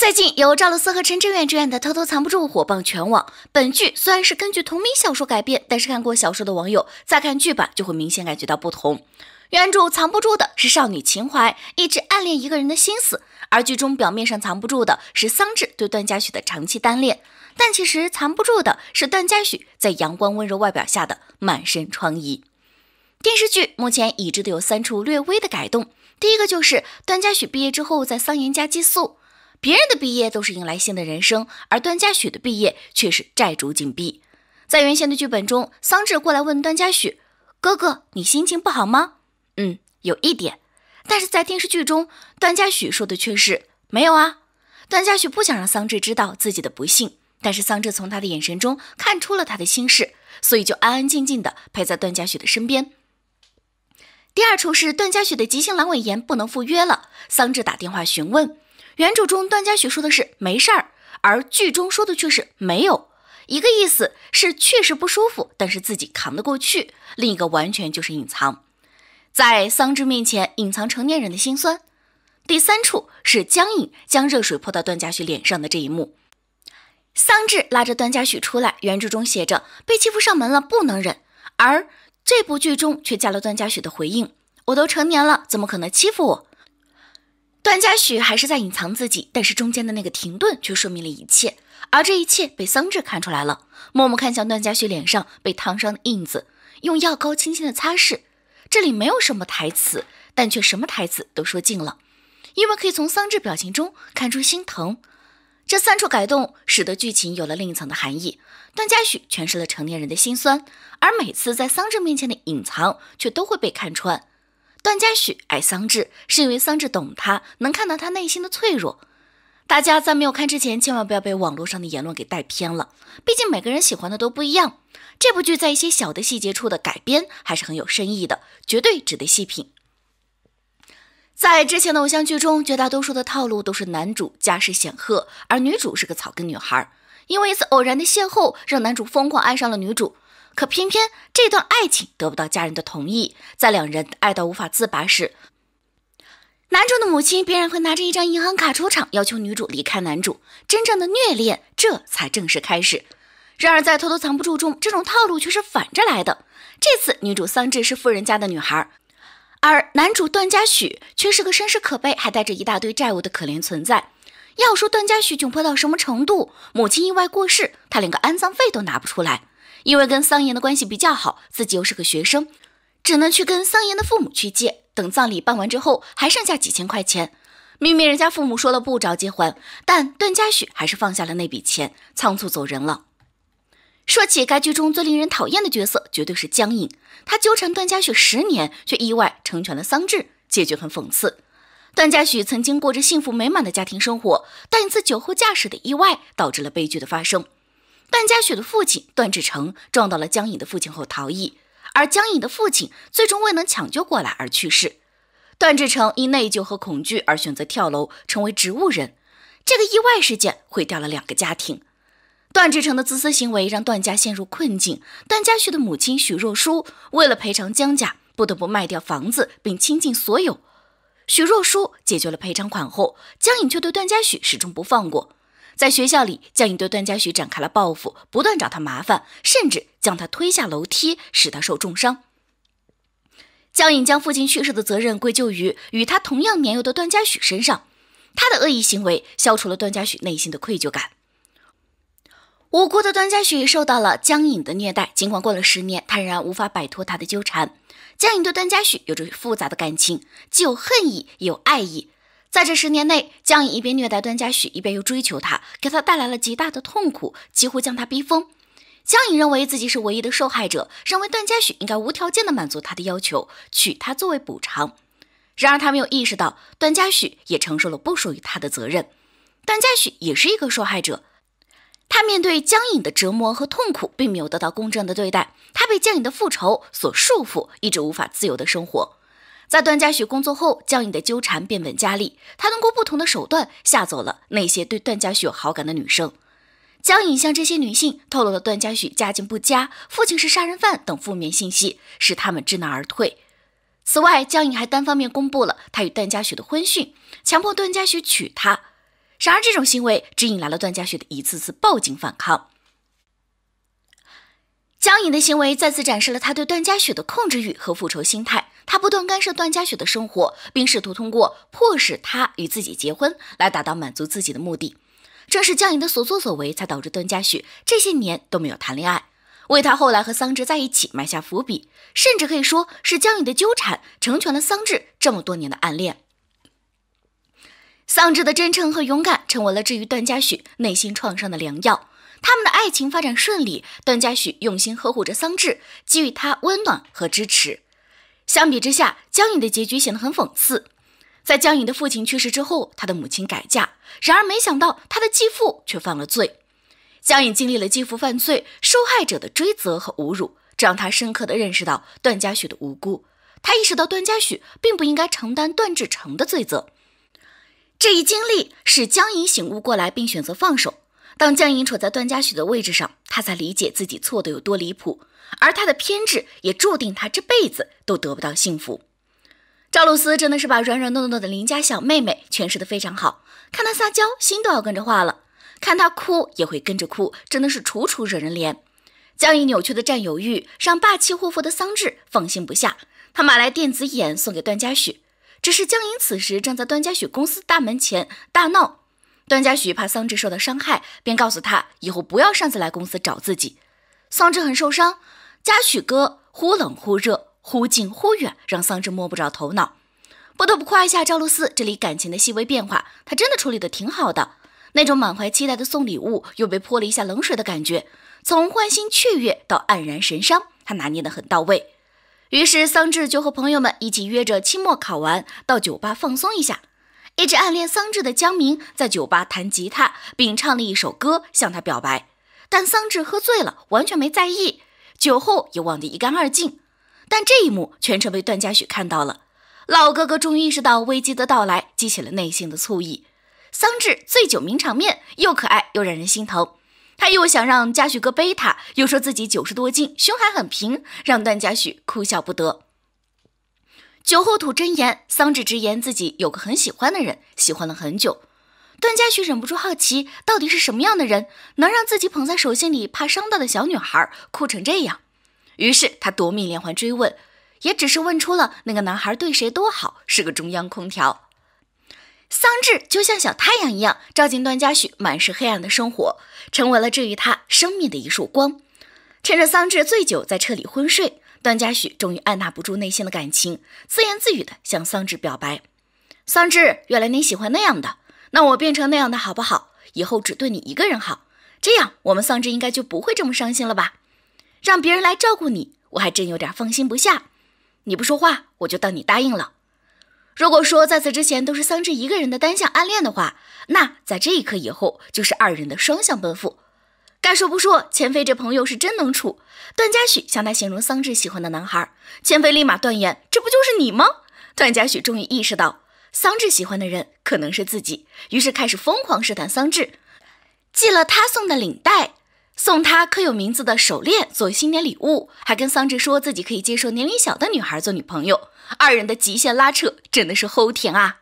最近由赵露思和陈志远主演的《偷偷藏不住》火爆全网。本剧虽然是根据同名小说改编，但是看过小说的网友再看剧版就会明显感觉到不同。原著藏不住的是少女情怀，一直暗恋一个人的心思；而剧中表面上藏不住的是桑稚对段嘉许的长期单恋，但其实藏不住的是段嘉许在阳光温柔外表下的满身疮痍。电视剧目前已知的有三处略微的改动，第一个就是段嘉许毕业之后在桑延家寄宿。别人的毕业都是迎来新的人生，而段嘉许的毕业却是债主紧逼。在原先的剧本中，桑稚过来问段嘉许：“哥哥，你心情不好吗？”“嗯，有一点。”但是在电视剧中，段嘉许说的却是“没有啊”。段嘉许不想让桑稚知道自己的不幸，但是桑稚从他的眼神中看出了他的心事，所以就安安静静的陪在段嘉许的身边。第二处是段嘉许的急性阑尾炎不能赴约了，桑稚打电话询问。原著中段嘉许说的是没事儿，而剧中说的却是没有，一个意思是确实不舒服，但是自己扛得过去；另一个完全就是隐藏，在桑稚面前隐藏成年人的心酸。第三处是江硬，将热水泼到段嘉许脸上的这一幕，桑稚拉着段嘉许出来，原著中写着被欺负上门了，不能忍，而这部剧中却加了段嘉许的回应：“我都成年了，怎么可能欺负我？”段嘉许还是在隐藏自己，但是中间的那个停顿却说明了一切，而这一切被桑稚看出来了。默默看向段嘉许脸上被烫伤的印子，用药膏轻轻的擦拭。这里没有什么台词，但却什么台词都说尽了，因为可以从桑稚表情中看出心疼。这三处改动使得剧情有了另一层的含义。段嘉许诠释了成年人的心酸，而每次在桑稚面前的隐藏却都会被看穿。段嘉许爱桑稚，是因为桑稚懂他，能看到他内心的脆弱。大家在没有看之前，千万不要被网络上的言论给带偏了。毕竟每个人喜欢的都不一样。这部剧在一些小的细节处的改编还是很有深意的，绝对值得细品。在之前的偶像剧中，绝大多数的套路都是男主家世显赫，而女主是个草根女孩。因为一次偶然的邂逅，让男主疯狂爱上了女主。可偏偏这段爱情得不到家人的同意，在两人爱到无法自拔时，男主的母亲必然会拿着一张银行卡出场，要求女主离开男主。真正的虐恋这才正式开始。然而在偷偷藏不住中，这种套路却是反着来的。这次女主桑稚是富人家的女孩，而男主段嘉许却是个身世可悲，还带着一大堆债务的可怜存在。要说段嘉许窘迫到什么程度，母亲意外过世，他连个安葬费都拿不出来。因为跟桑延的关系比较好，自己又是个学生，只能去跟桑延的父母去借。等葬礼办完之后，还剩下几千块钱。明明人家父母说了不着急还，但段嘉许还是放下了那笔钱，仓促走人了。说起该剧中最令人讨厌的角色，绝对是江颖。他纠缠段嘉许十年，却意外成全了桑稚，结局很讽刺。段嘉许曾经过着幸福美满的家庭生活，但一次酒后驾驶的意外导致了悲剧的发生。段嘉许的父亲段志成撞到了江颖的父亲后逃逸，而江颖的父亲最终未能抢救过来而去世。段志成因内疚和恐惧而选择跳楼，成为植物人。这个意外事件毁掉了两个家庭。段志成的自私行为让段家陷入困境。段嘉许的母亲许若书为了赔偿江家，不得不卖掉房子并倾尽所有。许若书解决了赔偿款后，江颖却对段嘉许始终不放过。在学校里，江颖对段嘉许展开了报复，不断找他麻烦，甚至将他推下楼梯，使他受重伤。江颖将父亲去世的责任归咎于与他同样年幼的段嘉许身上，他的恶意行为消除了段嘉许内心的愧疚感。无辜的段嘉许受到了江颖的虐待，尽管过了十年，他仍然无法摆脱他的纠缠。江颖对段嘉许有着复杂的感情，既有恨意，也有爱意。在这十年内，江颖一边虐待段嘉许，一边又追求他，给他带来了极大的痛苦，几乎将他逼疯。江颖认为自己是唯一的受害者，认为段嘉许应该无条件的满足他的要求，娶她作为补偿。然而，他没有意识到，段嘉许也承受了不属于他的责任。段嘉许也是一个受害者，他面对江颖的折磨和痛苦，并没有得到公正的对待。他被江颖的复仇所束缚，一直无法自由的生活。在段嘉许工作后，江颖的纠缠变本加厉。他通过不同的手段吓走了那些对段嘉许有好感的女生。江颖向这些女性透露了段嘉许家境不佳、父亲是杀人犯等负面信息，使他们知难而退。此外，江颖还单方面公布了他与段嘉许的婚讯，强迫段嘉许娶她。然而，这种行为只引来了段嘉许的一次次报警反抗。江颖的行为再次展示了他对段嘉许的控制欲和复仇心态。他不断干涉段嘉许的生活，并试图通过迫使他与自己结婚来达到满足自己的目的。正是江姨的所作所为，才导致段嘉许这些年都没有谈恋爱，为他后来和桑稚在一起埋下伏笔。甚至可以说是江姨的纠缠，成全了桑稚这么多年的暗恋。桑稚的真诚和勇敢，成为了治愈段嘉许内心创伤的良药。他们的爱情发展顺利，段嘉许用心呵护着桑稚，给予他温暖和支持。相比之下，江颖的结局显得很讽刺。在江颖的父亲去世之后，她的母亲改嫁，然而没想到她的继父却犯了罪。江颖经历了继父犯罪受害者的追责和侮辱，这让她深刻地认识到段嘉许的无辜。她意识到段嘉许并不应该承担段志成的罪责。这一经历使江颖醒悟过来，并选择放手。当江影处在段嘉许的位置上，她才理解自己错的有多离谱，而她的偏执也注定她这辈子都得不到幸福。赵露思真的是把软软糯糯的邻家小妹妹诠释的非常好，看她撒娇心都要跟着化了，看她哭也会跟着哭，真的是楚楚惹人怜。江影扭曲的占有欲让霸气护肤的桑稚放心不下，他买来电子眼送给段嘉许，只是江影此时正在段嘉许公司大门前大闹。段嘉许怕桑稚受到伤害，便告诉他以后不要擅自来公司找自己。桑稚很受伤，嘉许哥忽冷忽热，忽近忽远，让桑稚摸不着头脑。不得不夸一下赵露思，这里感情的细微变化，她真的处理的挺好的。那种满怀期待的送礼物，又被泼了一下冷水的感觉，从欢欣雀跃到黯然神伤，她拿捏的很到位。于是桑稚就和朋友们一起约着期末考完到酒吧放松一下。一直暗恋桑稚的江明在酒吧弹吉他，并唱了一首歌向他表白，但桑稚喝醉了，完全没在意，酒后也忘得一干二净。但这一幕全程被段嘉许看到了，老哥哥终于意识到危机的到来，激起了内心的醋意。桑稚醉酒名场面又可爱又让人心疼，他又想让嘉许哥背他，又说自己九十多斤，胸还很平，让段嘉许哭笑不得。酒后吐真言，桑稚直言自己有个很喜欢的人，喜欢了很久。段嘉许忍不住好奇，到底是什么样的人，能让自己捧在手心里怕伤到的小女孩哭成这样？于是他夺命连环追问，也只是问出了那个男孩对谁都好，是个中央空调。桑稚就像小太阳一样，照进段嘉许满是黑暗的生活，成为了治愈他生命的一束光。趁着桑稚醉酒在车里昏睡。段嘉许终于按捺不住内心的感情，自言自语的向桑稚表白：“桑稚，原来你喜欢那样的，那我变成那样的好不好？以后只对你一个人好，这样我们桑稚应该就不会这么伤心了吧？让别人来照顾你，我还真有点放心不下。你不说话，我就当你答应了。如果说在此之前都是桑稚一个人的单向暗恋的话，那在这一刻以后就是二人的双向奔赴。”该说不说，千飞这朋友是真能处。段嘉许向他形容桑稚喜欢的男孩，千飞立马断言：“这不就是你吗？”段嘉许终于意识到桑稚喜欢的人可能是自己，于是开始疯狂试探桑稚，寄了他送的领带，送他刻有名字的手链作为新年礼物，还跟桑稚说自己可以接受年龄小的女孩做女朋友。二人的极限拉扯真的是齁甜啊！